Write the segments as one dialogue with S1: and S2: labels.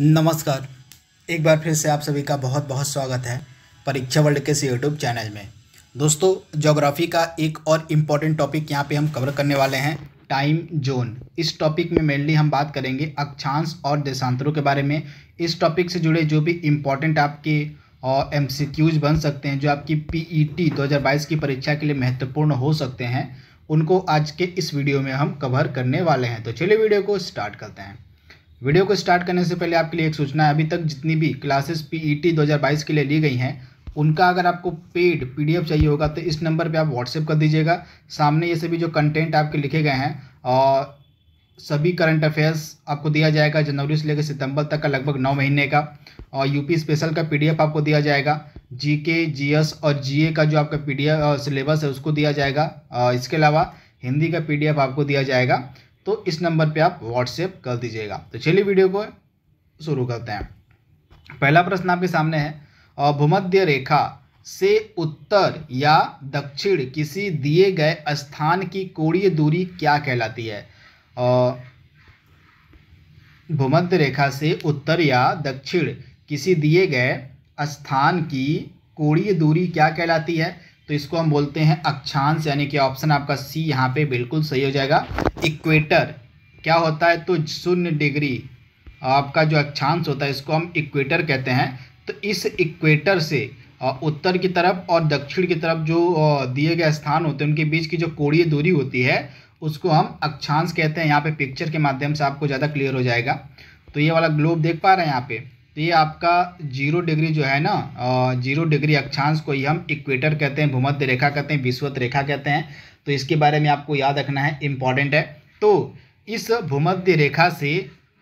S1: नमस्कार एक बार फिर से आप सभी का बहुत बहुत स्वागत है परीक्षा वर्ल्ड के यूट्यूब चैनल में दोस्तों जोग्राफ़ी का एक और इम्पॉर्टेंट टॉपिक यहाँ पे हम कवर करने वाले हैं टाइम जोन इस टॉपिक में मेनली हम बात करेंगे अक्षांश और देशांतरों के बारे में इस टॉपिक से जुड़े जो भी इम्पॉर्टेंट आपके और एम बन सकते हैं जो आपकी पी ई टी की परीक्षा के लिए महत्वपूर्ण हो सकते हैं उनको आज के इस वीडियो में हम कवर करने वाले हैं तो चलिए वीडियो को स्टार्ट करते हैं वीडियो को स्टार्ट करने से पहले आपके लिए एक सूचना है अभी तक जितनी भी क्लासेस पीईटी e 2022 के लिए ली गई हैं उनका अगर आपको पेड पीडीएफ चाहिए होगा तो इस नंबर पे आप व्हाट्सएप कर दीजिएगा सामने ये सभी जो कंटेंट आपके लिखे गए हैं और सभी करंट अफेयर्स आपको दिया जाएगा जनवरी से लेकर सितंबर तक का लगभग नौ महीने का और यूपी स्पेशल का पी आपको दिया जाएगा जीके जीएस और जीए का जो आपका पीडीएफ सिलेबस है उसको दिया जाएगा इसके अलावा हिंदी का पीडीएफ आपको दिया जाएगा तो इस नंबर पे आप व्हाट्सएप कर दीजिएगा तो चलिए वीडियो को शुरू करते हैं पहला प्रश्न आपके सामने है भूमध्य रेखा से उत्तर या दक्षिण किसी दिए गए स्थान की कोणीय दूरी क्या कहलाती है भूमध्य रेखा से उत्तर या दक्षिण किसी दिए गए स्थान की कोणीय दूरी क्या कहलाती है तो इसको हम बोलते हैं अक्षांश यानी कि ऑप्शन आपका सी यहाँ पे बिल्कुल सही हो जाएगा इक्वेटर क्या होता है तो शून्य डिग्री आपका जो अक्षांश होता है इसको हम इक्वेटर कहते हैं तो इस इक्वेटर से उत्तर की तरफ और दक्षिण की तरफ जो दिए गए स्थान होते हैं उनके बीच की जो कोड़ी दूरी होती है उसको हम अक्षांश कहते हैं यहाँ पे पिक्चर के माध्यम से आपको ज़्यादा क्लियर हो जाएगा तो ये वाला ग्लोब देख पा रहे हैं यहाँ पे तो ये आपका जीरो डिग्री जो है ना जीरो डिग्री अक्षांश को ही हम इक्वेटर कहते हैं भूमध्य रेखा कहते हैं विश्वत रेखा कहते हैं तो इसके बारे में आपको याद रखना है इम्पॉर्टेंट है तो इस भूमध्य रेखा से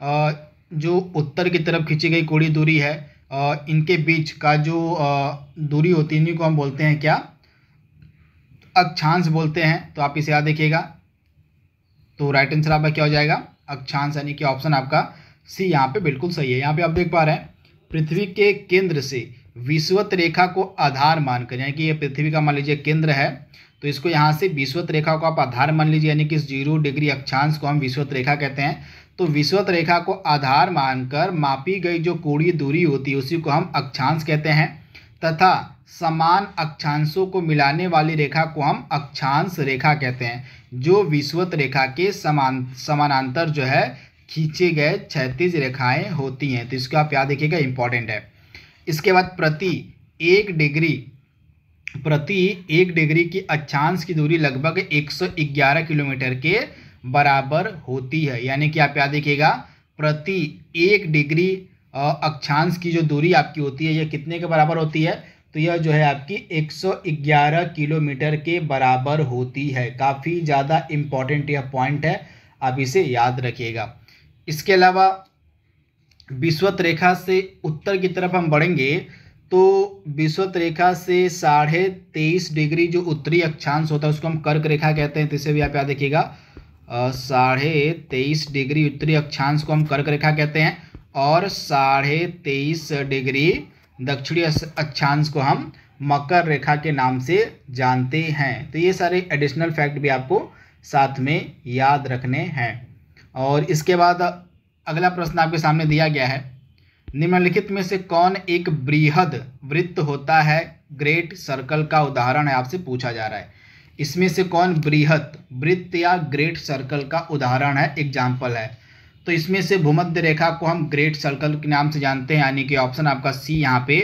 S1: जो उत्तर की तरफ खींची गई कोड़ी दूरी है इनके बीच का जो दूरी होती है इन्हीं को हम बोलते हैं क्या अक्षांश बोलते हैं तो आप इसे याद देखिएगा तो राइट आंसर आपका क्या हो जाएगा अक्षांश यानी कि ऑप्शन आपका सी यहाँ पे बिल्कुल सही है यहाँ पे आप देख पा रहे हैं पृथ्वी के केंद्र से विश्वत रेखा को आधार मानकर यानी कि ये पृथ्वी का मान लीजिए केंद्र है तो इसको यहाँ से विश्वत रेखा को आप आधार मान लीजिए यानी कि जीरो डिग्री अक्षांश को हम विश्वत रेखा कहते हैं तो विश्वत रेखा को आधार मानकर मापी गई जो कोणीय दूरी होती है उसी को हम अक्षांश कहते हैं तथा समान अक्षांशों को मिलाने वाली रेखा को हम अक्षांश रेखा कहते हैं जो विश्वत रेखा के समान समानांतर जो है खींचे गए क्षैतिज रेखाएं होती हैं तो इसको आप याद रखिएगा इंपॉर्टेंट है इसके बाद प्रति एक डिग्री प्रति एक डिग्री की अक्षांश की दूरी लगभग 111 किलोमीटर के बराबर होती है यानी कि आप याद देखिएगा प्रति एक डिग्री अक्षांश की जो दूरी आपकी होती है यह कितने के बराबर होती है तो यह जो है आपकी 111 किलोमीटर के बराबर होती है काफ़ी ज़्यादा इम्पॉर्टेंट यह पॉइंट है आप इसे याद रखिएगा इसके अलावा विश्वत रेखा से उत्तर की तरफ हम बढ़ेंगे तो विश्वत रेखा से साढ़े तेईस डिग्री जो उत्तरी अक्षांश होता है उसको हम कर्क रेखा कहते हैं तो इसे भी आप याद देखिएगा साढ़े तेईस डिग्री उत्तरी अक्षांश को हम कर्क रेखा कहते हैं और साढ़े तेईस डिग्री दक्षिणी अक्षांश को हम मकर रेखा के नाम से जानते हैं तो ये सारे एडिशनल फैक्ट भी आपको साथ में याद रखने हैं और इसके बाद अगला प्रश्न आपके सामने दिया गया है निम्नलिखित में से कौन एक बृहद वृत्त होता है ग्रेट सर्कल का उदाहरण आपसे पूछा जा रहा है इसमें से कौन बृहत वृत्त या ग्रेट सर्कल का उदाहरण है एग्जाम्पल है तो इसमें से भूमध्य रेखा को हम ग्रेट सर्कल के नाम से जानते हैं यानी कि ऑप्शन आपका सी यहाँ पे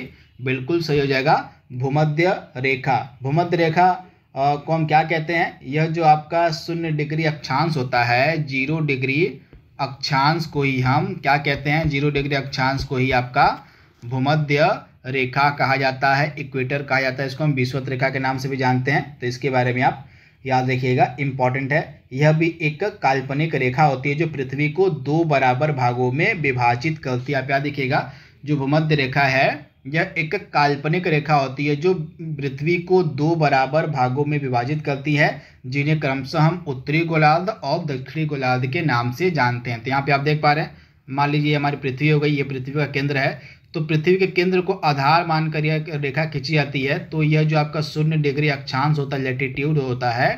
S1: बिल्कुल सही हो जाएगा भूमध्य रेखा भूमध्य रेखा को हम क्या कहते हैं यह जो आपका शून्य डिग्री अक्षांश होता है जीरो डिग्री अक्षांश को ही हम क्या कहते हैं जीरो डिग्री अक्षांश को ही आपका भूमध्य रेखा कहा जाता है इक्वेटर कहा जाता है इसको हम विश्वत रेखा के नाम से भी जानते हैं तो इसके बारे में आप याद रखिएगा इम्पॉर्टेंट है यह भी एक काल्पनिक रेखा होती है जो पृथ्वी को दो बराबर भागों में विभाजित करती है आप याद देखिएगा जो भूमध्य रेखा है यह एक काल्पनिक रेखा होती है जो पृथ्वी को दो बराबर भागों में विभाजित करती है जिन्हें क्रमशः हम उत्तरी गोलार्ध और दक्षिणी गोलार्ध के नाम से जानते हैं तो यहाँ पे आप देख पा रहे हैं मान लीजिए हमारी पृथ्वी हो गई ये पृथ्वी का केंद्र है तो पृथ्वी के केंद्र को आधार मानकर यह रेखा खींची जाती है तो यह जो आपका शून्य डिग्री अक्षांश होता है लेटिट्यूड होता है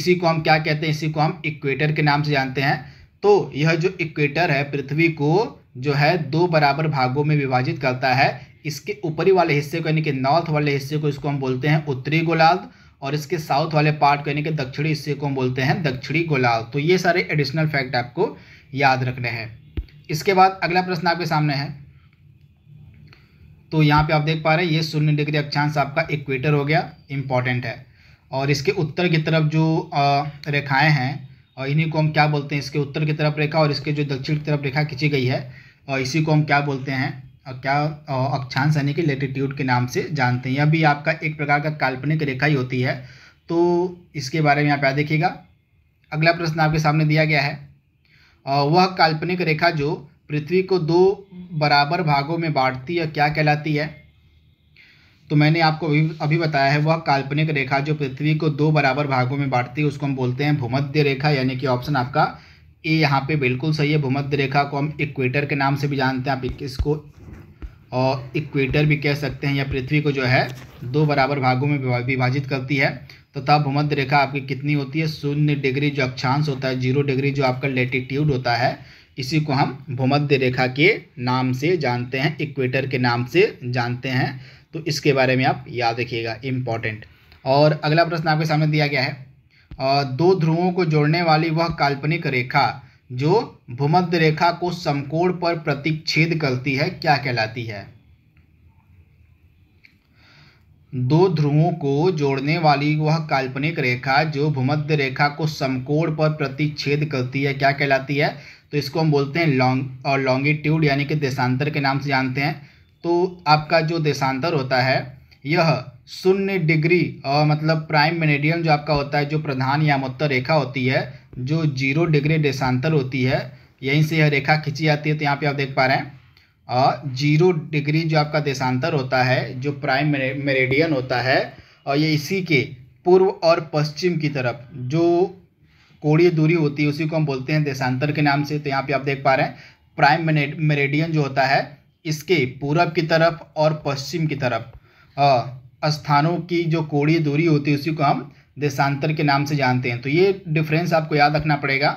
S1: इसी को हम क्या कहते हैं इसी को हम इक्वेटर के नाम से जानते हैं तो यह जो इक्वेटर है पृथ्वी को जो है दो बराबर भागों में विभाजित करता है इसके ऊपरी वाले हिस्से को यानी कि नॉर्थ वाले हिस्से को इसको हम बोलते हैं उत्तरी गोलार्ध और इसके साउथ वाले पार्ट को यानी कि दक्षिणी हिस्से को हम बोलते हैं दक्षिणी गोलार्ध तो ये सारे एडिशनल फैक्ट आपको याद रखने हैं इसके बाद अगला प्रश्न आपके सामने है तो यहाँ पे आप देख पा रहे हैं ये शून्य डिग्री अक्षांश आपका इक्वेटर हो गया इम्पॉर्टेंट है और इसके उत्तर की तरफ जो रेखाएं हैं और इन्हीं को हम क्या बोलते हैं इसके उत्तर की तरफ रेखा और इसके जो दक्षिण की तरफ रेखा खींची गई है और इसी को हम क्या बोलते हैं क्या अक्षांश यानी कि लेटीट्यूड के नाम से जानते हैं यह भी आपका एक प्रकार का काल्पनिक रेखा ही होती है तो इसके बारे में आप याद देखिएगा अगला प्रश्न आपके सामने दिया गया है वह काल्पनिक रेखा जो पृथ्वी को दो बराबर भागों में बांटती है क्या कहलाती है तो मैंने आपको अभी अभी बताया है वह काल्पनिक रेखा जो पृथ्वी को दो बराबर भागों में बांटती है उसको हम बोलते हैं भूमध्य रेखा यानी कि ऑप्शन आपका ए यहाँ पे बिल्कुल सही है भूमध्य रेखा को हम इक्वेटर के नाम से भी जानते हैं आप इसको और इक्वेटर भी कह सकते हैं या पृथ्वी को जो है दो बराबर भागों में विभाजित करती है तो तब भूमध्य रेखा आपकी कितनी होती है शून्य डिग्री जो अक्षांश होता है जीरो डिग्री जो आपका लेटिट्यूड होता है इसी को हम भूमध्य रेखा के नाम से जानते हैं इक्वेटर के नाम से जानते हैं तो इसके बारे में आप याद रखिएगा इम्पॉर्टेंट और अगला प्रश्न आपके सामने दिया गया है दो ध्रुवों को जोड़ने वाली वह काल्पनिक रेखा जो भूमध्य रेखा को समकोण पर प्रतिच्छेद करती है क्या कहलाती है दो ध्रुवों को जोड़ने वाली वह काल्पनिक रेखा जो भूमध्य रेखा को समकोण पर प्रतिच्छेद करती है क्या कहलाती है तो इसको हम बोलते हैं लॉन्ग और लॉन्गिट्यूड यानी कि देशांतर के नाम से जानते हैं तो आपका जो देशांतर होता है यह शून्य डिग्री और मतलब प्राइम मेनेडियम जो आपका होता है जो प्रधान या मोत्तर रेखा होती है जो जीरो डिग्री देशांतर होती है यहीं से यह रेखा खींची जाती है तो यहाँ पे आप देख पा रहे हैं और जीरो डिग्री जो आपका देशांतर होता है जो प्राइम मेरेडियन होता है और ये इसी के पूर्व और पश्चिम की तरफ जो कोड़ी दूरी होती है उसी को हम बोलते हैं देशांतर के नाम से तो यहाँ पे आप देख पा रहे हैं प्राइम मेरेडियन जो होता है इसके पूर्व की तरफ और पश्चिम की तरफ स्थानों की जो कोड़ी दूरी होती है उसी को हम देशांतर के नाम से जानते हैं तो ये डिफरेंस आपको याद रखना पड़ेगा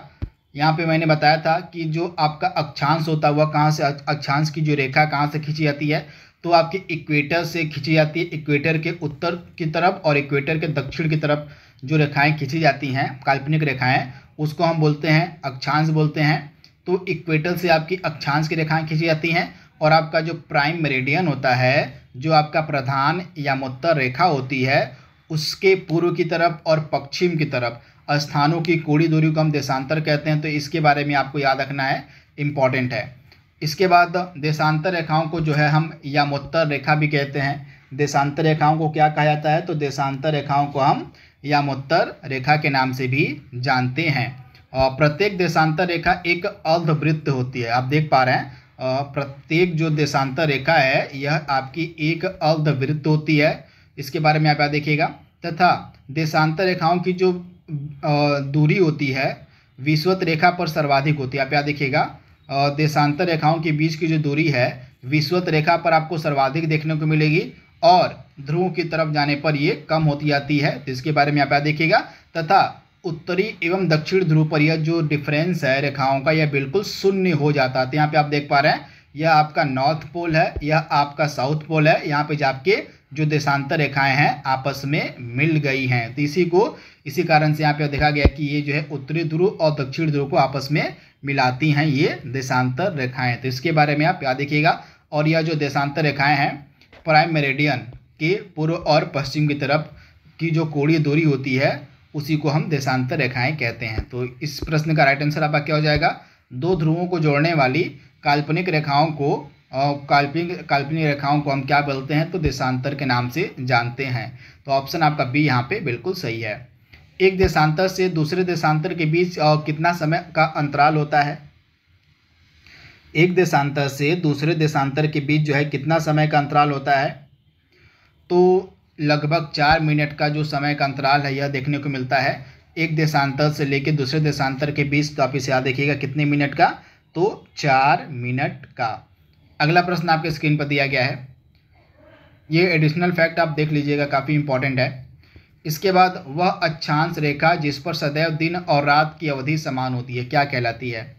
S1: यहाँ पे मैंने बताया था कि जो आपका अक्षांश होता हुआ कहाँ से अक्षांश की जो रेखा कहाँ से खींची जाती है तो आपके इक्वेटर से खींची जाती है इक्वेटर के उत्तर की तरफ और इक्वेटर के दक्षिण की तरफ जो रेखाएँ खींची जाती हैं काल्पनिक रेखाएँ उसको हम बोलते हैं अक्षांश बोलते हैं तो इक्वेटर से आपकी अक्षांश की रेखाएँ खींची जाती हैं और आपका जो प्राइम मेरेडियन होता है जो आपका प्रधान या मोत्तर रेखा होती है उसके पूर्व की तरफ और पश्चिम की तरफ स्थानों की कोड़ी दूरी को हम देशांतर कहते हैं तो इसके बारे में आपको याद रखना है इम्पॉर्टेंट है इसके बाद देशांतर रेखाओं को जो है हम यामोत्तर रेखा भी कहते हैं देशांतर रेखाओं को क्या कहा जाता है तो देशांतर रेखाओं को हम यामोत्तर रेखा के नाम से भी जानते हैं और प्रत्येक देशांतर रेखा एक अर्धवृत्त होती है आप देख पा रहे हैं प्रत्येक जो देशांतर रेखा है यह आपकी एक अर्धवृत्त होती है इसके बारे में आप याद देखिएगा तथा देशांतर रेखाओं की जो दूरी होती है विश्वत रेखा पर सर्वाधिक होती है आप यहाँ देखिएगा देशांतर रेखाओं के बीच की जो दूरी है विश्वत रेखा पर आपको सर्वाधिक देखने को मिलेगी और ध्रुव की तरफ जाने पर यह कम होती जाती है तो इसके बारे में आप याद देखिएगा तथा उत्तरी एवं दक्षिण ध्रुव पर यह जो डिफरेंस है रेखाओं का यह बिल्कुल शून्य हो जाता है तो यहाँ पे आप देख पा रहे हैं यह आपका नॉर्थ पोल है यह आपका साउथ पोल है यहाँ पे जाके जो देशांतर रेखाएं हैं आपस में मिल गई हैं तो इसी को इसी कारण से यहाँ पे देखा गया कि ये जो है उत्तरी ध्रुव और दक्षिण ध्रुव को आपस में मिलाती हैं ये देशांतर रेखाएं तो इसके बारे में आप याद देखिएगा और यह जो देशांतर रेखाएं हैं प्राइम मेरेडियन के पूर्व और पश्चिम की तरफ की जो कोड़ी दूरी होती है उसी को हम देशांतर रेखाएँ कहते हैं तो इस प्रश्न का राइट आंसर आपका क्या हो जाएगा दो ध्रुवों को जोड़ने वाली काल्पनिक रेखाओं को काल्पनिक काल्पनिक रेखाओं को हम क्या बोलते हैं तो देशांतर के नाम से जानते हैं तो ऑप्शन आपका बी यहाँ पे बिल्कुल सही है एक देशांतर से दूसरे देशांतर के बीच कितना समय का अंतराल होता है एक देशांतर से दूसरे देशांतर के बीच जो है कितना समय का अंतराल होता है तो लगभग चार मिनट का जो समय का अंतराल है यह देखने को मिलता है एक देशांतर से लेकर दूसरे देशांतर के बीच तो आप इसे याद देखिएगा कितने मिनट का तो चार मिनट का अगला प्रश्न आपके स्क्रीन पर दिया गया है ये एडिशनल फैक्ट आप देख लीजिएगा काफ़ी इंपॉर्टेंट है इसके बाद वह अक्षांश रेखा जिस पर सदैव दिन और रात की अवधि समान होती है क्या कहलाती है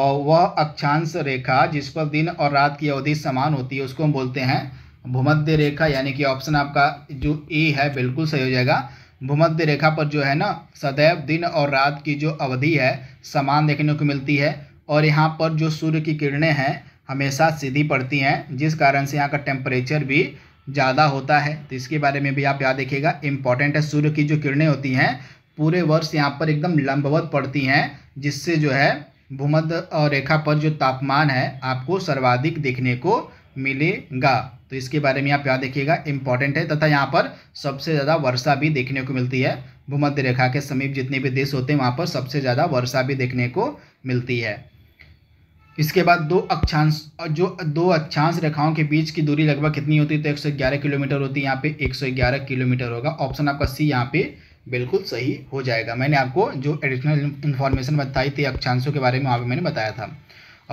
S1: और वह अक्षांश रेखा जिस पर दिन और रात की अवधि समान होती है उसको हम बोलते हैं भूमध्य रेखा यानी कि ऑप्शन आपका जो ए है बिल्कुल सही हो जाएगा भूमध्य रेखा पर जो है ना सदैव दिन और रात की जो अवधि है समान देखने को मिलती है और यहाँ पर जो सूर्य की किरणें हैं हमेशा सीधी पड़ती हैं जिस कारण से यहाँ का टेम्परेचर भी ज़्यादा होता है तो इसके बारे में भी आप याद देखिएगा इम्पॉर्टेंट है सूर्य की जो किरणें होती हैं पूरे वर्ष यहाँ पर एकदम लंबवत पड़ती हैं जिससे जो है भूमध्य रेखा पर जो तापमान है आपको सर्वाधिक देखने को मिलेगा तो इसके बारे में आप याद देखिएगा इम्पॉर्टेंट है तथा यहाँ पर सबसे ज़्यादा वर्षा भी देखने को मिलती है भूमध्य रेखा के समीप जितने भी देश होते हैं वहाँ पर सबसे ज़्यादा वर्षा भी देखने को मिलती है इसके बाद दो अक्षांश जो दो अक्षांश रेखाओं के बीच की दूरी लगभग कितनी होती है तो 111 किलोमीटर होती है यहाँ पे 111 किलोमीटर होगा ऑप्शन आपका सी यहाँ पे बिल्कुल सही हो जाएगा मैंने आपको जो एडिशनल इन्फॉर्मेशन बताई थी अक्षांशों के बारे में वहाँ पर मैंने बताया था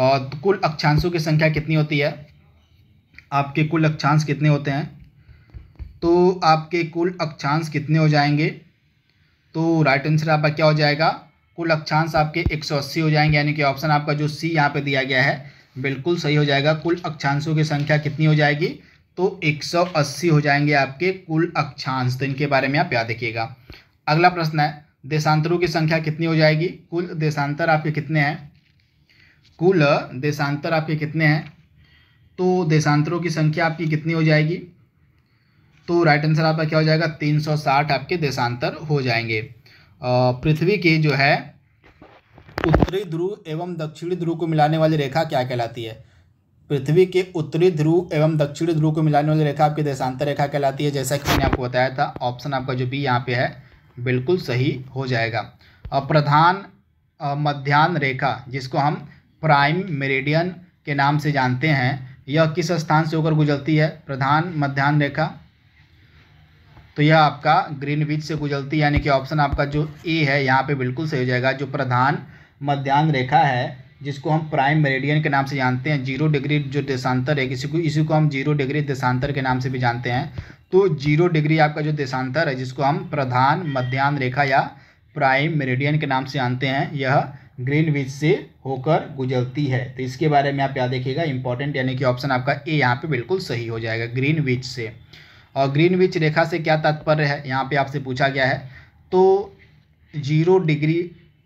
S1: और कुल अक्षांशों की संख्या कितनी होती है आपके कुल अक्षांश कितने होते हैं तो आपके कुल अक्षांश कितने हो जाएंगे तो राइट आंसर आपका क्या हो जाएगा कुल अक्षांश आपके 180 हो जाएंगे यानी कि ऑप्शन आपका जो सी यहाँ पे दिया गया है बिल्कुल सही हो जाएगा कुल अक्षांशों की संख्या कितनी हो जाएगी तो 180 हो जाएंगे आपके कुल अक्षांश तो इनके बारे में आप याद रखिएगा अगला प्रश्न है देशांतरों की संख्या कितनी हो जाएगी कुल देशांतर आपके कितने हैं कुल देशांतर आपके कितने हैं तो देशांतरों की संख्या आपकी कितनी हो जाएगी तो राइट आंसर आपका क्या हो जाएगा 360 आपके देशांतर हो जाएंगे पृथ्वी के जो है उत्तरी ध्रुव एवं दक्षिणी ध्रुव को मिलाने वाली रेखा क्या कहलाती है पृथ्वी के उत्तरी ध्रुव एवं दक्षिणी ध्रुव को मिलाने वाली रेखा आपकी देशांतर रेखा कहलाती है जैसा कि मैंने आपको बताया था ऑप्शन आपका जो बी यहाँ पे है बिल्कुल सही हो जाएगा प्रधान मध्यान्ह रेखा जिसको हम प्राइम मेरेडियन के नाम से जानते हैं यह किस स्थान से होकर गुजरती है प्रधान मध्यान्ह रेखा तो यह आपका ग्रीन विच से गुजरती यानी कि ऑप्शन आपका जो ए है यहाँ पे बिल्कुल सही हो जाएगा जो प्रधान मध्यान्ह रेखा है जिसको हम प्राइम मेरेडियन के नाम से जानते हैं जीरो डिग्री जो देशांतर है किसी को इसी को हम जीरो डिग्री देशांतर के नाम से भी जानते हैं तो जीरो डिग्री आपका जो देशांतर है जिसको हम प्रधान मध्यान्ह रेखा या प्राइम मेरेडियन के नाम से जानते हैं यह ग्रीन विच से होकर गुजरती है तो इसके बारे में आप याद देखिएगा इंपॉर्टेंट यानी कि ऑप्शन आपका ए यहाँ पे बिल्कुल सही हो जाएगा ग्रीन विच से और ग्रीनविच रेखा से क्या तात्पर्य है यहाँ पे आपसे पूछा गया है तो जीरो डिग्री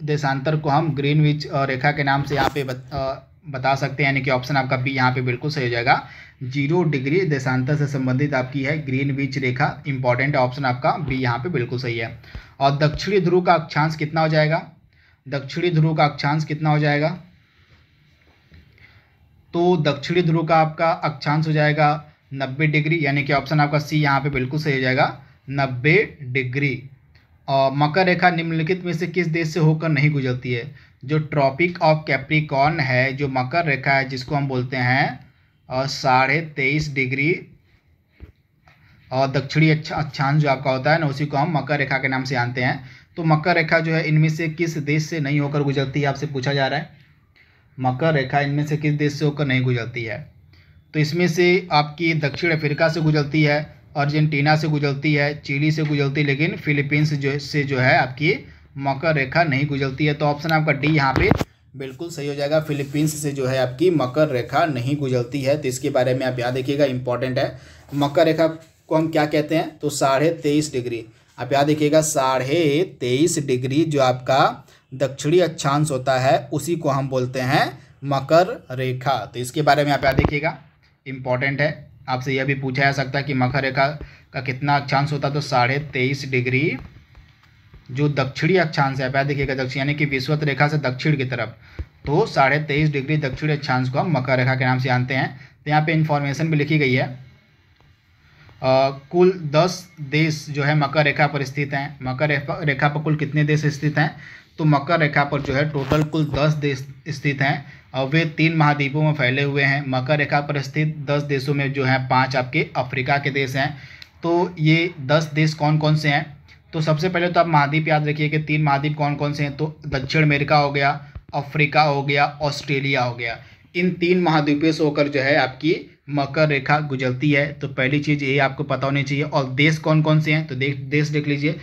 S1: देशांतर को हम ग्रीनविच रेखा के नाम से यहाँ पे बत, आ, बता सकते हैं यानी कि ऑप्शन आपका बी यहाँ पे बिल्कुल सही हो जाएगा जीरो डिग्री देशांतर से संबंधित आपकी है ग्रीन विच रेखा इंपॉर्टेंट ऑप्शन आपका बी यहाँ पे बिल्कुल सही है और दक्षिणी ध्रुव का अक्षांश कितना हो जाएगा दक्षिणी ध्रुव का अक्षांश कितना हो जाएगा तो दक्षिणी ध्रुव का आपका अक्षांश हो जाएगा नब्बे डिग्री यानी कि ऑप्शन आपका सी यहाँ पे बिल्कुल सही हो जाएगा नब्बे डिग्री और मकर रेखा निम्नलिखित में से किस देश से होकर नहीं गुजरती है जो ट्रॉपिक ऑफ कैप्रिकॉन है जो मकर रेखा है जिसको हम बोलते हैं और साढ़े तेईस डिग्री और दक्षिणी अच्छा अच्छांश जो आपका होता है ना उसी को हम मकर रेखा के नाम से जानते हैं तो मकर रेखा जो है इनमें से किस देश से नहीं होकर गुजरती है आपसे पूछा जा रहा है मकर रेखा इनमें से किस देश से होकर नहीं गुजरती है तो इसमें से आपकी दक्षिण अफ्रीका से गुजरती है अर्जेंटीना से गुजरती है चिली से गुजरती है लेकिन फिलीपींस जो से जो है आपकी मकर रेखा नहीं गुजरती है तो ऑप्शन आपका डी यहाँ पे बिल्कुल सही हो जाएगा फिलीपींस से जो है आपकी मकर रेखा नहीं गुजरती है तो इसके बारे में आप याद रखिएगा इंपॉर्टेंट है मकर रेखा को हम क्या कहते हैं तो साढ़े तेईस डिग्री आप याद देखिएगा साढ़े तेईस डिग्री जो आपका दक्षिणी अक्षांश होता है उसी को हम बोलते हैं मकर रेखा तो इसके बारे में आप याद देखिएगा इम्पॉर्टेंट है आपसे यह भी पूछा जा सकता है कि मकर रेखा का कितना अक्षांश होता है तो साढ़े तेईस डिग्री जो दक्षिणी अक्षांश है पहले देखिएगा दक्षिण यानी कि विश्वत रेखा से दक्षिण की तरफ तो साढ़े तेईस डिग्री दक्षिणी अक्षांश को हम मकर रेखा के नाम से जानते हैं तो यहाँ पे इन्फॉर्मेशन भी लिखी गई है आ, कुल दस देश जो है मकर रेखा पर स्थित हैं मकर रेखा पर कुल कितने देश स्थित हैं तो मकर रेखा पर जो है टोटल कुल दस देश स्थित हैं वे तीन महाद्वीपों में फैले हुए हैं मकर रेखा पर स्थित दस देशों में जो है पाँच आपके अफ्रीका के देश हैं तो ये दस देश कौन कौन से हैं तो सबसे पहले तो आप महाद्वीप याद रखिए कि तीन महाद्वीप कौन कौन से हैं तो दक्षिण अमेरिका हो गया अफ्रीका हो गया ऑस्ट्रेलिया हो गया इन तीन महाद्वीपों से होकर जो है आपकी मकर रेखा गुजरती है तो पहली चीज़ ये आपको पता होनी चाहिए और देश कौन कौन से हैं तो देश देख लीजिए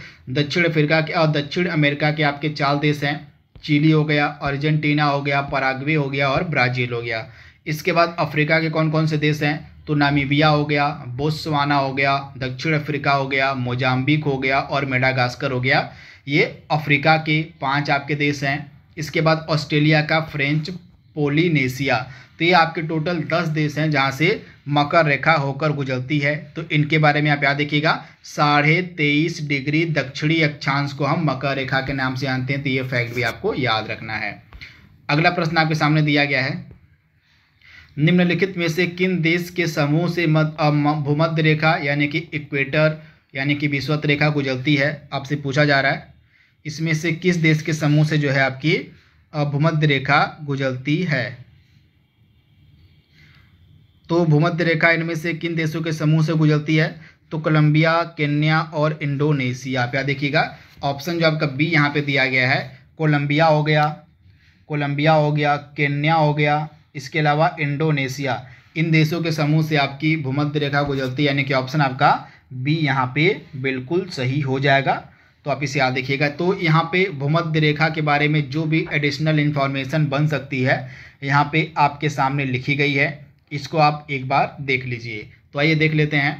S1: दक्षिण अफ्रीका के और दक्षिण अमेरिका के आपके चार देश हैं चिली हो गया अर्जेंटीना हो गया पराग्वे हो गया और ब्राज़ील हो गया इसके बाद अफ्रीका के कौन कौन से देश हैं तो नामीबिया हो गया बोस्वाना हो गया दक्षिण अफ्रीका हो गया मोजाम्बिक हो गया और मेडागास्कर हो गया ये अफ्रीका के पांच आपके देश हैं इसके बाद ऑस्ट्रेलिया का फ्रेंच पोलिनेशिया तो ये आपके टोटल दस देश हैं जहाँ से मकर रेखा होकर गुजरती है तो इनके बारे में आप याद देखिएगा साढ़े तेईस डिग्री दक्षिणी अक्षांश को हम मकर रेखा के नाम से जानते हैं तो ये फैक्ट भी आपको याद रखना है अगला प्रश्न आपके सामने दिया गया है निम्नलिखित में से किन देश के समूह से भूमध्य रेखा यानी कि इक्वेटर यानी कि विश्वत रेखा गुजरती है आपसे पूछा जा रहा है इसमें से किस देश के समूह से जो है आपकी भूमध्य रेखा गुजरती है तो भूमध्य रेखा इनमें से किन देशों के समूह से गुजरती है तो कोलंबिया केन्या और इंडोनेशिया आप याद देखिएगा ऑप्शन जो आपका बी यहाँ पे दिया गया है कोलंबिया हो गया कोलंबिया हो गया केन्या हो गया इसके अलावा इंडोनेशिया इन देशों के समूह से आपकी भूमध्य रेखा गुजरती है यानी कि ऑप्शन आपका बी यहाँ पे बिल्कुल सही हो जाएगा तो आप इसे याद देखिएगा तो यहाँ पे भूमध्य रेखा के बारे में जो भी एडिशनल इन्फॉर्मेशन बन सकती है यहाँ पे आपके सामने लिखी गई है इसको आप एक बार देख लीजिए तो आइए देख लेते हैं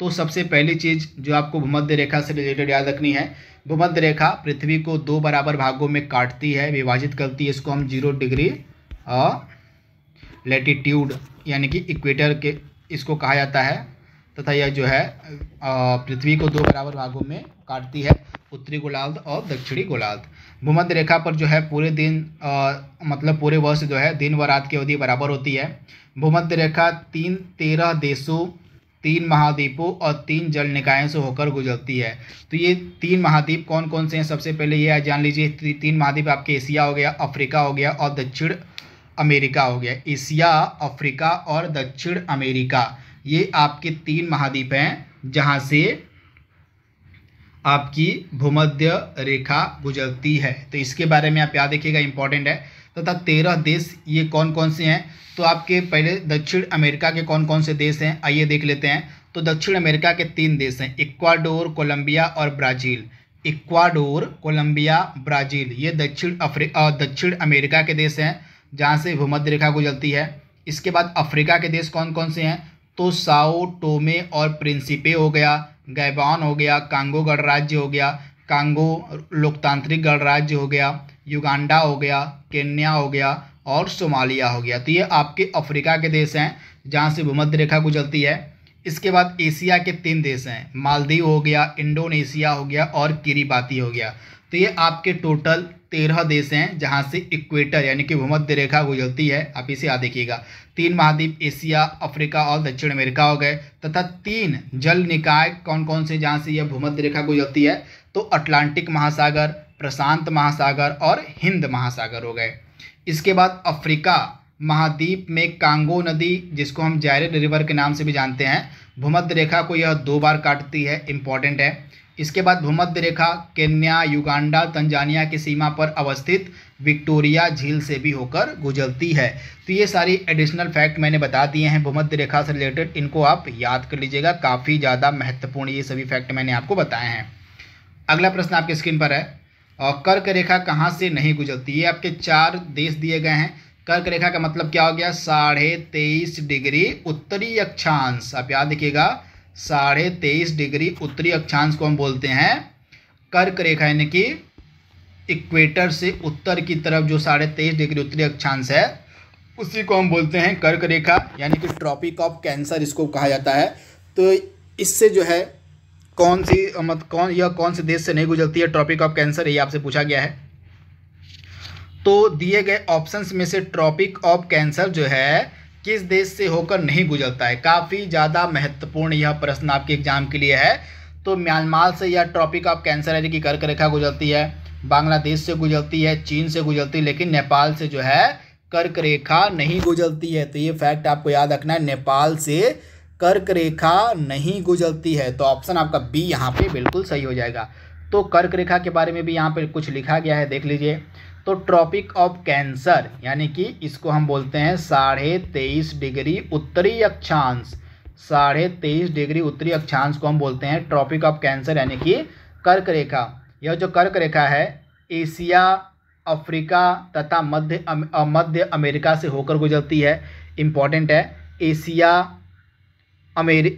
S1: तो सबसे पहली चीज़ जो आपको भूमध्य रेखा से रिलेटेड याद रखनी है भूमध्य रेखा पृथ्वी को दो बराबर भागों में काटती है विभाजित करती है इसको हम जीरो डिग्री लेटीट्यूड यानी कि इक्वेटर के इसको कहा जाता है तथा यह जो है पृथ्वी को दो बराबर भागों में काटती है उत्तरी गोलार्ध और दक्षिणी गोलार्ध भूमध्य रेखा पर जो है पूरे दिन आ, मतलब पूरे वर्ष जो है दिन व रात की अवधि बराबर होती है भूमध्य रेखा तीन तेरह देशों तीन महाद्वीपों और तीन जल निकायों से होकर गुजरती है तो ये तीन महाद्वीप कौन कौन से हैं सबसे पहले ये जान लीजिए ती, तीन महाद्वीप आपके एशिया हो गया अफ्रीका हो गया और दक्षिण अमेरिका हो गया एशिया अफ्रीका और दक्षिण अमेरिका ये आपके तीन महाद्वीप हैं जहाँ से आपकी भूमध्य रेखा गुजरती है तो इसके बारे में आप याद रखिएगा इंपॉर्टेंट है तथा तो तेरह देश ये कौन कौन से हैं तो आपके पहले दक्षिण अमेरिका के कौन कौन से देश हैं आइए देख लेते हैं तो दक्षिण अमेरिका के तीन देश हैं इक्वाडोर कोलंबिया और ब्राज़ील इक्वाडोर कोलंबिया ब्राज़ील ये दक्षिण अफ्रीका दक्षिण अमेरिका के देश हैं जहाँ से भूमध्य रेखा गुजरती है इसके बाद अफ्रीका के देश कौन कौन से हैं तो साओ टोमे और प्रिंसिपे हो गया गैबान हो गया कांगो गणराज्य हो गया कांगो लोकतांत्रिक गणराज्य हो गया युगांडा हो गया केन्या हो गया और सोमालिया हो गया तो ये आपके अफ्रीका के देश हैं जहाँ से भूमध्य रेखा गुजरती है इसके बाद एशिया के तीन देश हैं मालदीव हो गया इंडोनेशिया हो गया और किरीबाती हो गया तो ये आपके टोटल तेरह देश हैं जहाँ से इक्वेटर यानी कि भूमध्य रेखा गुजरती है आप इसे याद देखिएगा तीन महाद्वीप एशिया अफ्रीका और दक्षिण अमेरिका हो गए तथा तीन जल निकाय कौन कौन से जहाँ से यह भूमध्य रेखा गुजरती है तो अटलांटिक महासागर प्रशांत महासागर और हिंद महासागर हो गए इसके बाद अफ्रीका महाद्वीप में कांगो नदी जिसको हम जायरेड रिवर के नाम से भी जानते हैं भूमध्य रेखा को यह दो बार काटती है इम्पॉर्टेंट है इसके बाद भूमध्य रेखा केन्या युगांडा तंजानिया की सीमा पर अवस्थित विक्टोरिया झील से भी होकर गुजरती है तो ये सारी एडिशनल फैक्ट मैंने बता दिए हैं भूमध्य रेखा से रिलेटेड इनको आप याद कर लीजिएगा काफ़ी ज़्यादा महत्वपूर्ण ये सभी फैक्ट मैंने आपको बताए हैं अगला प्रश्न आपके स्क्रीन पर है और कर्क रेखा कहाँ से नहीं गुजरती ये आपके चार देश दिए गए हैं कर्क रेखा का मतलब क्या हो गया साढ़े तेईस डिग्री उत्तरी अक्षांश आप याद रखिएगा साढ़े तेईस डिग्री उत्तरी अक्षांश को हम बोलते हैं कर्क रेखा यानी कि इक्वेटर से उत्तर की तरफ जो साढ़े तेईस डिग्री उत्तरी अक्षांश है उसी को हम बोलते हैं कर्क रेखा यानी कि ट्रॉपिक ऑफ कैंसर इसको कहा जाता है तो इससे जो है कौन सी मत कौन या कौन से देश से नहीं गुजरती है ट्रॉपिक ऑफ कैंसर ये आपसे पूछा गया है तो दिए गए ऑप्शंस में से ट्रॉपिक ऑफ कैंसर जो है किस देश से होकर नहीं गुजरता है काफ़ी ज़्यादा महत्वपूर्ण यह प्रश्न आपके एग्जाम के लिए है तो म्यांमार से यह ट्रॉपिक ऑफ कैंसर है जो कि कर्क रेखा गुजरती है बांग्लादेश से गुजरती है चीन से गुजरती है लेकिन नेपाल से जो है कर्क रेखा नहीं गुजरती है तो ये फैक्ट आपको याद रखना है नेपाल से कर्क रेखा नहीं गुजरती है तो ऑप्शन आपका बी यहाँ पे बिल्कुल सही हो जाएगा तो कर्क रेखा के बारे में भी यहाँ पे कुछ लिखा गया है देख लीजिए तो ट्रॉपिक ऑफ कैंसर यानी कि इसको हम बोलते हैं साढ़े तेईस डिग्री उत्तरी अक्षांश साढ़े तेईस डिग्री उत्तरी अक्षांश को हम बोलते हैं ट्रॉपिक ऑफ कैंसर यानी कि कर्क रेखा यह जो कर्क रेखा है एशिया अफ्रीका तथा मध्य अम, मध्य अमेरिका से होकर गुजरती है इम्पॉर्टेंट है एशिया अमेरि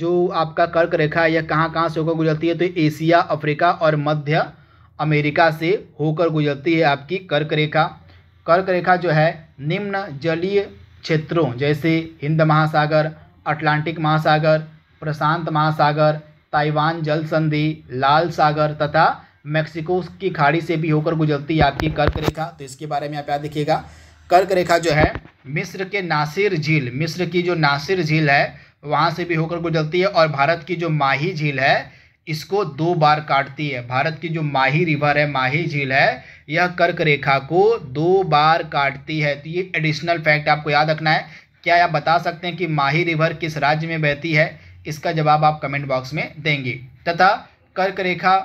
S1: जो आपका कर्क रेखा है यह कहाँ कहाँ से होकर गुजरती है तो एशिया अफ्रीका और मध्य अमेरिका से होकर गुजरती है आपकी कर्क रेखा कर्क रेखा जो है निम्न जलीय क्षेत्रों जैसे हिंद महासागर अटलांटिक महासागर प्रशांत महासागर ताइवान जल संधि लाल सागर तथा मैक्सिको की खाड़ी से भी होकर गुजरती है आपकी कर्क रेखा तो इसके बारे में आप याद देखिएगा कर्क रेखा जो है मिस्र के नासिर झील मिस्र की जो नासिर झील है वहाँ से भी होकर गुजरती है और भारत की जो माही झील है इसको दो बार काटती है भारत की जो माही रिवर है माही झील है यह कर्क रेखा को दो बार काटती है तो ये एडिशनल फैक्ट आपको याद रखना है क्या आप बता सकते हैं कि माही रिवर किस राज्य में बहती है इसका जवाब आप कमेंट बॉक्स में देंगे तथा कर्क रेखा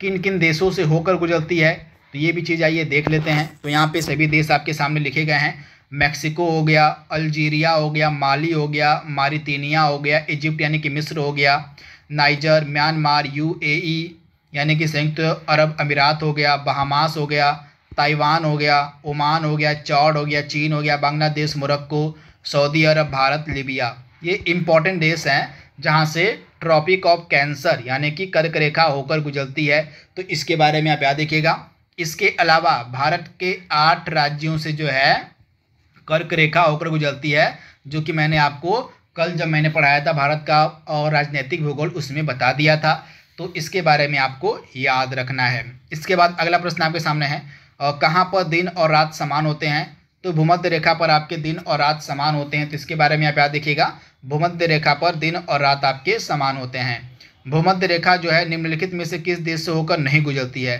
S1: किन किन देशों से होकर गुजरती है तो ये भी चीज़ आइए देख लेते हैं तो यहाँ पे सभी देश आपके सामने लिखे गए हैं मैक्सिको हो गया अल्जीरिया हो गया माली हो गया मारितनिया हो गया इजिप्ट यानी कि मिस्र हो गया नाइजर म्यांमार यूएई यानी कि संयुक्त अरब अमीरात हो गया बहामास हो गया ताइवान हो गया ओमान हो गया चौड हो गया चीन हो गया बांग्लादेश मोरक्को सऊदी अरब भारत लीबिया ये इम्पॉर्टेंट देश हैं जहाँ से ट्रॉपिक ऑफ कैंसर यानी कि कर्क रेखा होकर गुजरती है तो इसके बारे में आप याद देखिएगा इसके अलावा भारत के आठ राज्यों से जो है कर्क रेखा होकर गुजरती है जो कि मैंने आपको कल जब मैंने पढ़ाया था भारत का और राजनैतिक भूगोल उसमें बता दिया था तो इसके बारे में आपको याद रखना है इसके बाद अगला प्रश्न आपके सामने है कहाँ पर दिन और रात समान होते हैं तो भूमध्य रेखा पर आपके दिन और रात समान होते हैं तो इसके बारे में आप याद देखिएगा भूमध्य रेखा पर दिन और रात आपके समान होते हैं भूमध्य रेखा जो है निम्नलिखित में से किस देश से होकर नहीं गुजरती है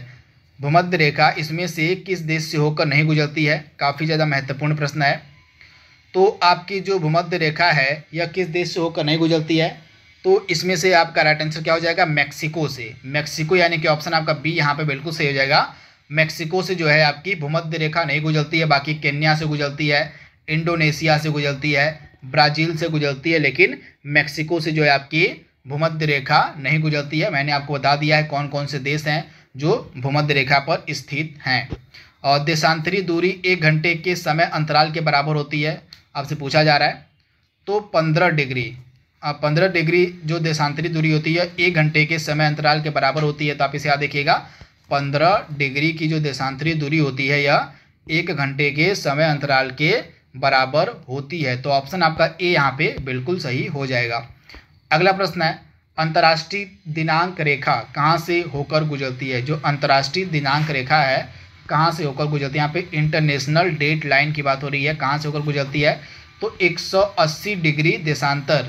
S1: भूमध्य रेखा इसमें से किस देश से होकर नहीं गुजरती है काफ़ी ज़्यादा महत्वपूर्ण प्रश्न है तो आपकी जो भूमध्य रेखा है यह किस देश से होकर नहीं गुजरती है तो इसमें से आपका राइट आंसर क्या हो जाएगा मैक्सिको से मैक्सिको यानी कि ऑप्शन आपका बी यहाँ पे बिल्कुल सही हो जाएगा मैक्सिको से जो है आपकी भूमध्य रेखा नहीं गुजरती है बाकी केन्या से गुजरती है इंडोनेशिया से गुजरती है ब्राज़ील से गुजरती है लेकिन मैक्सिको से जो है आपकी भूमध्य रेखा नहीं गुजरती है मैंने आपको बता दिया है कौन कौन से देश हैं जो भूमध्य रेखा पर स्थित हैं और देशांतरी दूरी एक घंटे के समय अंतराल के बराबर होती है आपसे पूछा जा रहा है तो पंद्रह डिग्री अब पंद्रह डिग्री जो देशांतरित दूरी होती है एक घंटे के समय अंतराल के बराबर होती है तो आप इसे याद देखिएगा पंद्रह डिग्री की जो देशांतरित दूरी होती है यह एक घंटे के समय अंतराल के बराबर होती है तो ऑप्शन आपका ए यहाँ पे बिल्कुल सही हो जाएगा अगला प्रश्न है अंतर्राष्ट्रीय दिनांक रेखा कहाँ से होकर गुजरती है जो अंतर्राष्ट्रीय दिनांक रेखा है कहाँ से होकर गुजरती है यहाँ पे इंटरनेशनल डेट लाइन की बात हो रही है कहाँ से होकर गुजरती है तो 180 डिग्री देशांतर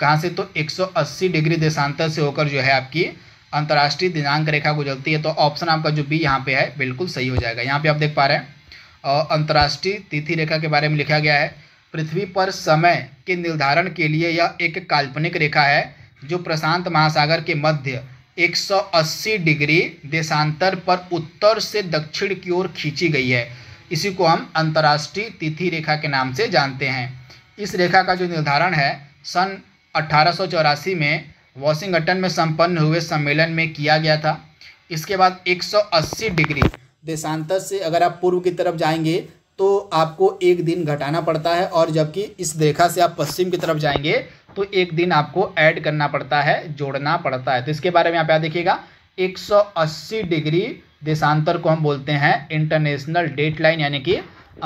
S1: कहाँ से तो 180 डिग्री देशांतर से होकर जो है आपकी अंतर्राष्ट्रीय दिनांक रेखा गुजरती है तो ऑप्शन आपका जो बी यहाँ पे है बिल्कुल सही हो जाएगा यहाँ पे आप देख पा रहे हैं अंतर्राष्ट्रीय तिथि रेखा के बारे में लिखा गया है पृथ्वी पर समय के निर्धारण के लिए यह एक काल्पनिक रेखा है जो प्रशांत महासागर के मध्य 180 डिग्री देशांतर पर उत्तर से दक्षिण की ओर खींची गई है इसी को हम अंतर्राष्ट्रीय तिथि रेखा के नाम से जानते हैं इस रेखा का जो निर्धारण है सन अठारह में वॉशिंगटन में संपन्न हुए सम्मेलन में किया गया था इसके बाद 180 डिग्री देशांतर से अगर आप पूर्व की तरफ जाएंगे तो आपको एक दिन घटाना पड़ता है और जबकि इस रेखा से आप पश्चिम की तरफ जाएंगे तो एक दिन आपको ऐड करना पड़ता है जोड़ना पड़ता है तो इसके बारे में आप याद देखिएगा 180 डिग्री देशांतर को हम बोलते हैं इंटरनेशनल डेट लाइन यानी कि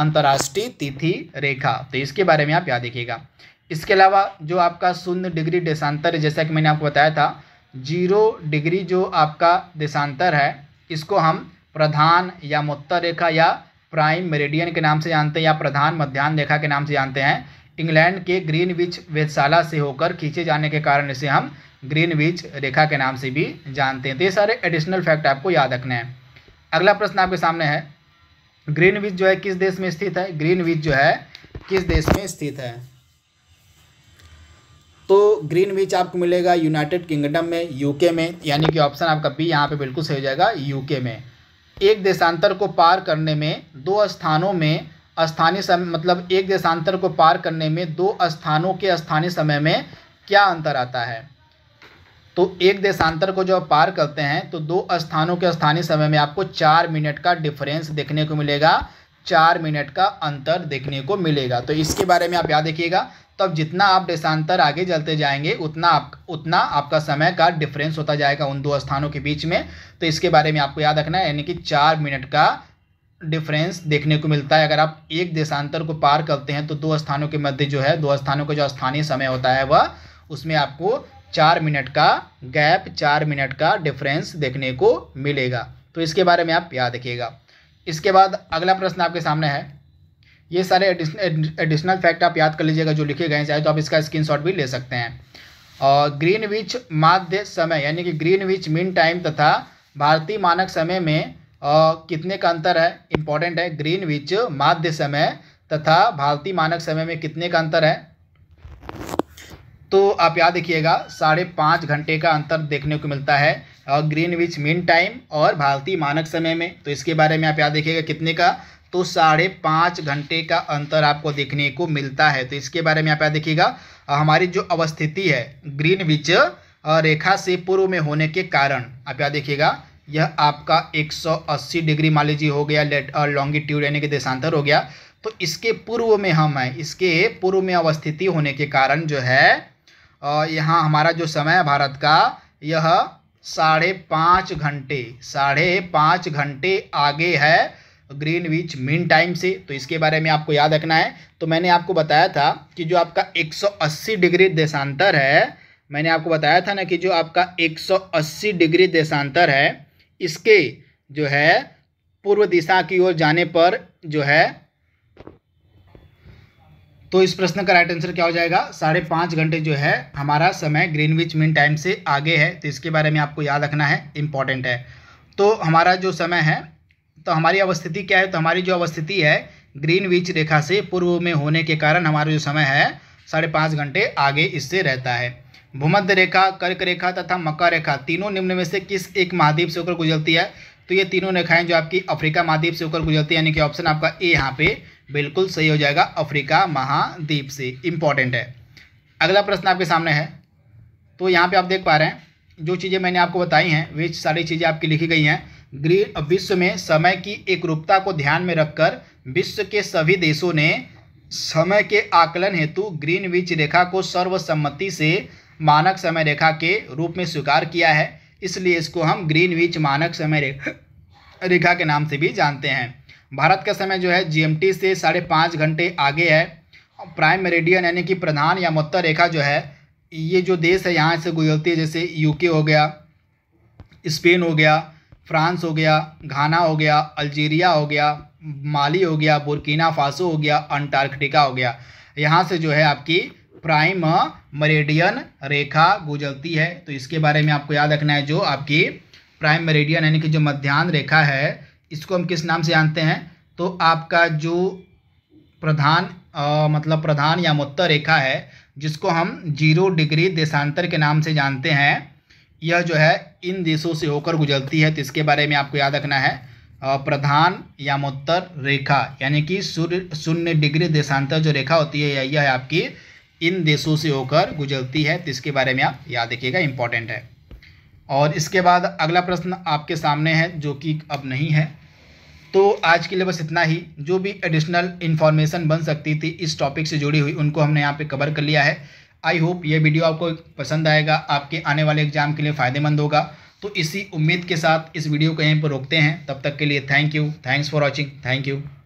S1: अंतर्राष्ट्रीय तिथि रेखा तो इसके बारे में आप याद देखिएगा इसके अलावा जो आपका शून्य डिग्री देशांतर जैसा कि मैंने आपको बताया था जीरो डिग्री जो आपका देशांतर है इसको हम प्रधान या मोत्तर रेखा या प्राइम मेरिडियन के नाम से जानते हैं या प्रधान मध्यान्ह रेखा के नाम से जानते हैं इंग्लैंड के ग्रीन विच वेधशाला से होकर खींचे जाने के कारण इसे हम ग्रीन विच रेखा के नाम से भी जानते हैं तो ये सारे एडिशनल फैक्ट आपको याद रखने हैं अगला प्रश्न आपके सामने है ग्रीन विच जो है किस देश में स्थित है ग्रीन विच जो है किस देश में स्थित है तो ग्रीन विच आपको मिलेगा यूनाइटेड किंगडम में यूके में यानी कि ऑप्शन आपका बी यहाँ पे बिल्कुल सही हो जाएगा यूके में एक देशांतर को पार करने में दो स्थानों में स्थानीय समय मतलब एक देशांतर को पार करने में दो स्थानों के स्थानीय समय में क्या अंतर आता है तो एक देशांतर को आप पार करते हैं तो दो स्थानों के स्थानीय समय में आपको चार मिनट का डिफरेंस देखने को मिलेगा चार मिनट का अंतर देखने को मिलेगा तो इसके बारे में आप याद रखिएगा तब जितना आप देशांतर आगे चलते जाएंगे उतना आप उतना आपका समय का डिफरेंस होता जाएगा उन दो स्थानों के बीच में तो इसके बारे में आपको याद रखना है यानी कि चार मिनट का डिफरेंस देखने को मिलता है अगर आप एक देशांतर को पार करते हैं तो दो स्थानों के मध्य जो है दो स्थानों का जो स्थानीय समय होता है वह उसमें आपको चार मिनट का गैप चार मिनट का डिफरेंस देखने को मिलेगा तो इसके बारे में आप याद रखिएगा इसके बाद अगला प्रश्न आपके सामने है ये सारे एडिशनल फैक्ट आप याद कर लीजिएगा जो लिखे गए हैं चाहे तो आप इसका स्क्रीनशॉट भी ले सकते हैं और ग्रीन विच माध्य समय यानी कि ग्रीन विच मिन टाइम तथा भारतीय मानक समय में आ, कितने का अंतर है इम्पॉर्टेंट है ग्रीन विच माध्य समय तथा भारतीय मानक समय में कितने का अंतर है तो आप याद देखिएगा साढ़े पाँच घंटे का अंतर देखने को मिलता है और ग्रीन विच मिन टाइम और भारतीय मानक समय में तो इसके बारे में आप याद देखिएगा कितने का तो साढ़े पाँच घंटे का अंतर आपको देखने को मिलता है तो इसके बारे में आप यहाँ देखिएगा हमारी जो अवस्थिति है ग्रीन विच रेखा से पूर्व में होने के कारण आप यहाँ देखिएगा यह आपका 180 डिग्री मान लीजिए हो गया लेट लॉन्गिट्यूड यानी कि देशांतर हो गया तो इसके पूर्व में हम हैं इसके पूर्व में अवस्थिति होने के कारण जो है यहाँ हमारा जो समय है भारत का यह साढ़े पाँच घंटे साढ़े पाँच घंटे आगे है ग्रीनविच मीन टाइम से तो इसके बारे में आपको याद रखना है तो मैंने आपको बताया था कि जो आपका 180 डिग्री देशांतर है मैंने आपको बताया था ना कि जो आपका 180 डिग्री देशांतर है इसके जो है पूर्व दिशा की ओर जाने पर जो है तो इस प्रश्न का राइट आंसर क्या हो जाएगा साढ़े पाँच घंटे जो है हमारा समय ग्रीनविच मीन टाइम से आगे है तो इसके बारे में आपको याद रखना है इम्पॉर्टेंट है तो हमारा जो समय है तो हमारी अवस्थिति क्या है तो हमारी जो अवस्थिति है ग्रीन विच रेखा से पूर्व में होने के कारण हमारा जो समय है साढ़े पाँच घंटे आगे इससे रहता है भूमध्य रेखा कर्क रेखा तथा मक्का रेखा तीनों निम्न में से किस एक महाद्वीप से होकर गुजरती है तो ये तीनों रेखाएं जो आपकी अफ्रीका महाद्वीप से होकर गुजरती है यानी कि ऑप्शन आपका ए यहाँ पे बिल्कुल सही हो जाएगा अफ्रीका महाद्वीप से इम्पॉर्टेंट है अगला प्रश्न आपके सामने है तो यहाँ पर आप देख पा रहे हैं जो चीज़ें मैंने आपको बताई हैं वे सारी चीज़ें आपकी लिखी गई हैं ग्रीन विश्व में समय की एकरूपता को ध्यान में रखकर विश्व के सभी देशों ने समय के आकलन हेतु ग्रीन विच रेखा को सर्वसम्मति से मानक समय रेखा के रूप में स्वीकार किया है इसलिए इसको हम ग्रीन विच मानक समय रेखा के नाम से भी जानते हैं भारत का समय जो है जीएमटी से साढ़े पाँच घंटे आगे है प्राइम मेरिडियन यानी कि प्रधान या मत्तर रेखा जो है ये जो देश है यहाँ से गुजरती है जैसे यूके हो गया स्पेन हो गया फ्रांस हो गया घाना हो गया अल्जीरिया हो गया माली हो गया बुरकीना फासो हो गया अंटार्कटिका हो गया यहाँ से जो है आपकी प्राइम मरेडियन रेखा गुजरती है तो इसके बारे में आपको याद रखना है जो आपकी प्राइम मरेडियन यानी कि जो मध्यान्ह रेखा है इसको हम किस नाम से जानते हैं तो आपका जो प्रधान आ, मतलब प्रधान या मुत्तर रेखा है जिसको हम जीरो डिग्री देशांतर के नाम से जानते हैं यह जो है इन देशों से होकर गुजरती है तो इसके बारे में आपको याद रखना है प्रधान यामोत्तर रेखा यानी कि सूर्य शून्य डिग्री देशांतर जो रेखा होती है यह है आपकी इन देशों से होकर गुजरती है तो इसके बारे में आप याद रखिएगा इम्पॉर्टेंट है और इसके बाद अगला प्रश्न आपके सामने है जो कि अब नहीं है तो आज के लिए बस इतना ही जो भी एडिशनल इन्फॉर्मेशन बन सकती थी इस टॉपिक से जुड़ी हुई उनको हमने यहाँ पे कवर कर लिया है आई होप ये वीडियो आपको पसंद आएगा आपके आने वाले एग्जाम के लिए फ़ायदेमंद होगा तो इसी उम्मीद के साथ इस वीडियो को यहीं पर रोकते हैं तब तक के लिए thank you thanks for watching thank you